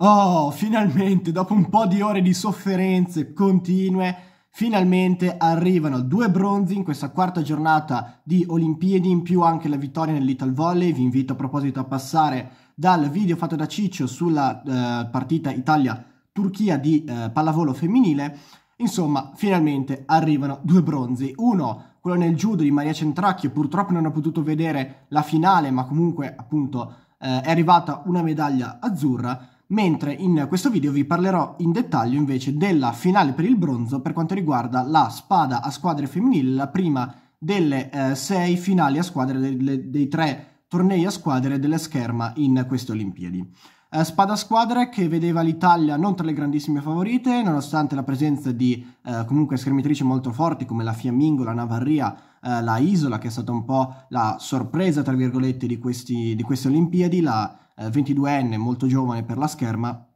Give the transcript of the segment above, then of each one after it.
Oh, finalmente, dopo un po' di ore di sofferenze continue, finalmente arrivano due bronzi in questa quarta giornata di Olimpiadi, in più anche la vittoria nell'Ital Volley. Vi invito a proposito a passare dal video fatto da Ciccio sulla eh, partita Italia-Turchia di eh, pallavolo femminile. Insomma, finalmente arrivano due bronzi. Uno, quello nel judo di Maria Centracchio, purtroppo non ho potuto vedere la finale, ma comunque appunto eh, è arrivata una medaglia azzurra mentre in questo video vi parlerò in dettaglio invece della finale per il bronzo per quanto riguarda la spada a squadre femminili, la prima delle eh, sei finali a squadre, delle, dei tre tornei a squadre della scherma in queste Olimpiadi. Eh, spada a squadre che vedeva l'Italia non tra le grandissime favorite, nonostante la presenza di eh, comunque schermitrici molto forti come la Fiammingo, la Navarria, eh, la isola che è stata un po' la sorpresa, tra virgolette, di, questi, di queste Olimpiadi, la eh, 22enne molto giovane per la scherma,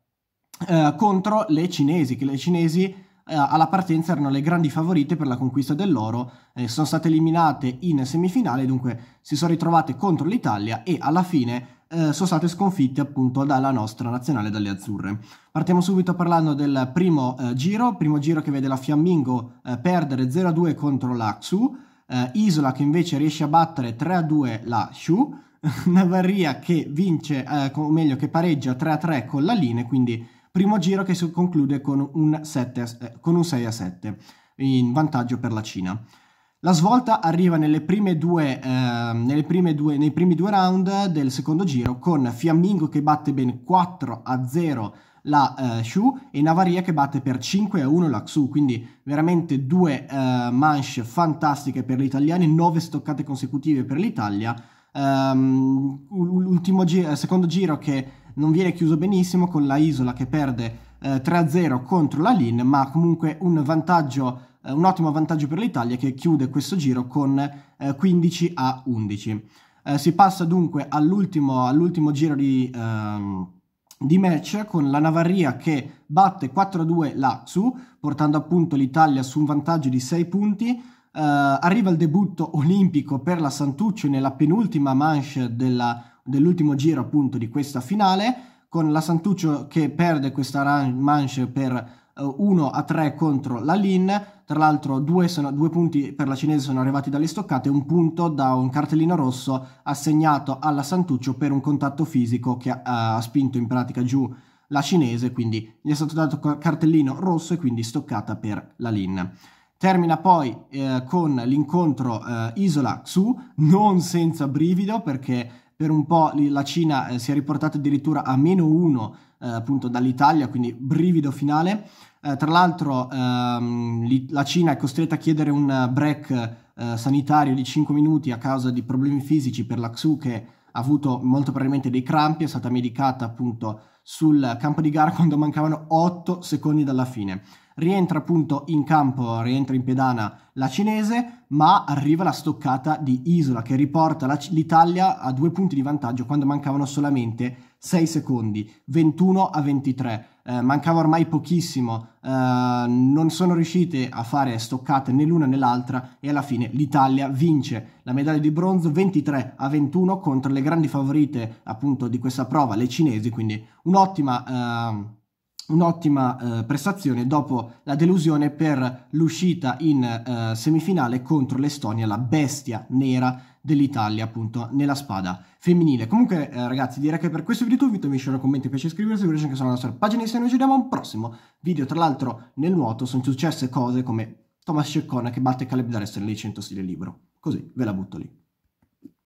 eh, contro le cinesi, che le cinesi eh, alla partenza erano le grandi favorite per la conquista dell'oro, eh, sono state eliminate in semifinale, dunque si sono ritrovate contro l'Italia e alla fine eh, sono state sconfitte appunto dalla nostra nazionale dalle azzurre. Partiamo subito parlando del primo eh, giro, primo giro che vede la Fiammingo eh, perdere 0-2 contro l'Axu eh, Isola che invece riesce a battere 3-2 la Shu, Navarria che vince, eh, o meglio che pareggia 3-3 con la Line, quindi primo giro che si conclude con un, 7 a, eh, 7 in vantaggio per la Cina. La svolta arriva nelle prime due, eh, nelle prime due, nei primi due round del secondo giro con Fiammingo che batte ben 4 a 0 la eh, Shu e in avaria che batte per 5 a 1 la Xu, quindi veramente due eh, manche fantastiche per gli italiani, 9 stoccate consecutive per l'Italia. Um, l'ultimo gi- eh, secondo giro che non viene chiuso benissimo con la Isola che perde eh, 3 a 0 contro la Lin, ma comunque un vantaggio eh, un ottimo vantaggio per l'Italia che chiude questo giro con 15 eh, a 11. si passa dunque all'ultimo, all'ultimo giro di, ehm, di match con la Navarria che batte 4-2 la l'Axu, portando appunto l'Italia su un vantaggio di 6 punti. Eh, arriva il debutto olimpico per la Santuccio nella penultima manche della, dell'ultimo giro appunto di questa finale, con la Santuccio che perde questa manche per 1 eh, a 3 contro la Lin. Tra l'altro due, sono, due, punti per la cinese sono arrivati dalle stoccate un punto da un cartellino rosso assegnato alla Santuccio per un contatto fisico che ha, ha spinto in pratica giù la cinese, quindi gli è stato dato cartellino rosso e quindi stoccata per la Lin. Termina poi eh, con l'incontro eh, Isola-Xu, non senza brivido perché per un po' la Cina eh, si è riportata addirittura a meno 1 eh, appunto dall'Italia, quindi brivido finale. Eh, tra l'altro ehm, la Cina è costretta a chiedere un break eh, sanitario di 5 minuti a causa di problemi fisici per la Xu che ha avuto molto probabilmente dei crampi, è stata medicata appunto sul campo di gara quando mancavano 8 secondi dalla fine rientra appunto in campo, rientra in pedana la cinese, ma arriva la stoccata di Isola che riporta la, l'Italia a due punti di vantaggio quando mancavano solamente 6 secondi, 21 a 23. Eh, mancava ormai pochissimo, eh, non sono riuscite a fare stoccate né l'una né l'altra e alla fine l'Italia vince la medaglia di bronzo 23 a 21 contro le grandi favorite appunto di questa prova, le cinesi, quindi un'ottima... Eh, un'ottima eh, prestazione dopo la delusione per l'uscita in eh, semifinale contro l'Estonia, la bestia nera dell'Italia appunto nella spada femminile. Comunque eh, ragazzi direi che per questo video tutto, vi lascio un commento, mi piace iscrivervi, seguirci anche sulla nostra pagina Instagram, ci vediamo a un prossimo video, tra l'altro nel nuoto sono successe cose come Thomas Ceccona che batte Caleb Dressel nei 100 stile libero, così ve la butto lì.